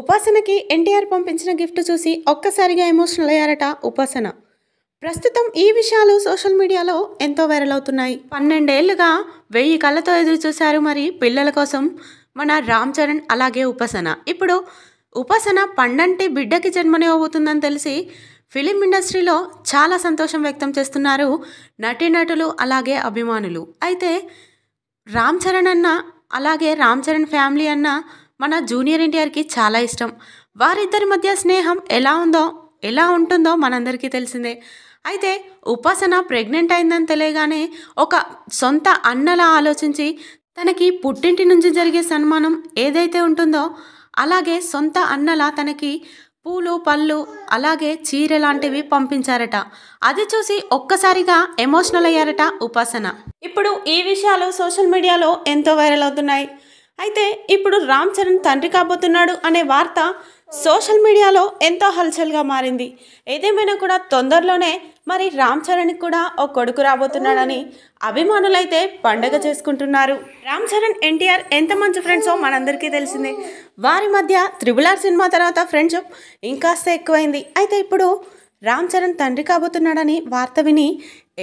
ఉపాసనకి ఎన్టీఆర్ పంపించిన గిఫ్ట్ చూసి ఒక్కసారిగా ఎమోషనల్ అయ్యారట ఉపాసన ప్రస్తుతం ఈ విషయాలు సోషల్ మీడియాలో ఎంతో వైరల్ అవుతున్నాయి పన్నెండేళ్లుగా వెయ్యి కళ్ళతో ఎదురు చూశారు మరి పిల్లల కోసం మన రామ్ చరణ్ అలాగే ఉపాసన ఇప్పుడు ఉపాసన పండంటి బిడ్డకి జన్మనివ్వబోతుందని తెలిసి ఫిలిం ఇండస్ట్రీలో చాలా సంతోషం వ్యక్తం చేస్తున్నారు నటీనటులు అలాగే అభిమానులు అయితే రామ్ చరణ్ అన్న అలాగే రామ్ చరణ్ ఫ్యామిలీ అన్న మన జూనియర్ ఎన్టీఆర్కి చాలా ఇష్టం వారిద్దరి మధ్య స్నేహం ఎలా ఉందో ఎలా ఉంటుందో మనందరికీ తెలిసిందే అయితే ఉపాసన ప్రెగ్నెంట్ అయిందని తెలియగానే ఒక సొంత అన్నలా ఆలోచించి తనకి పుట్టింటి నుంచి జరిగే సన్మానం ఏదైతే ఉంటుందో అలాగే సొంత అన్నలా తనకి పూలు పళ్ళు అలాగే చీర లాంటివి పంపించారట అది చూసి ఒక్కసారిగా ఎమోషనల్ అయ్యారట ఉపాసన ఇప్పుడు ఈ విషయాలు సోషల్ మీడియాలో ఎంతో వైరల్ అవుతున్నాయి అయితే ఇప్పుడు రామ్ చరణ్ తండ్రి కాబోతున్నాడు అనే వార్త సోషల్ మీడియాలో ఎంతో హల్చల్గా మారింది ఏదేమైనా కూడా తొందరలోనే మరి రామ్ చరణ్కి కూడా ఓ కొడుకు రాబోతున్నాడని అభిమానులైతే పండగ చేసుకుంటున్నారు రామ్ చరణ్ ఎన్టీఆర్ ఎంత మంచి ఫ్రెండ్సో మనందరికీ తెలిసిందే వారి మధ్య త్రిబుల్ ఆర్ సినిమా తర్వాత ఫ్రెండ్షిప్ ఇంకాస్త ఎక్కువైంది అయితే ఇప్పుడు రామ్ చరణ్ తండ్రి కాబోతున్నాడని వార్త విని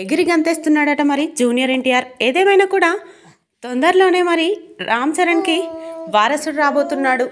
ఎగిరి గంతేస్తున్నాడట మరి జూనియర్ ఎన్టీఆర్ ఏదేమైనా కూడా తొందరలోనే మరి రామ్ చరణ్కి వారసుడు రాబోతున్నాడు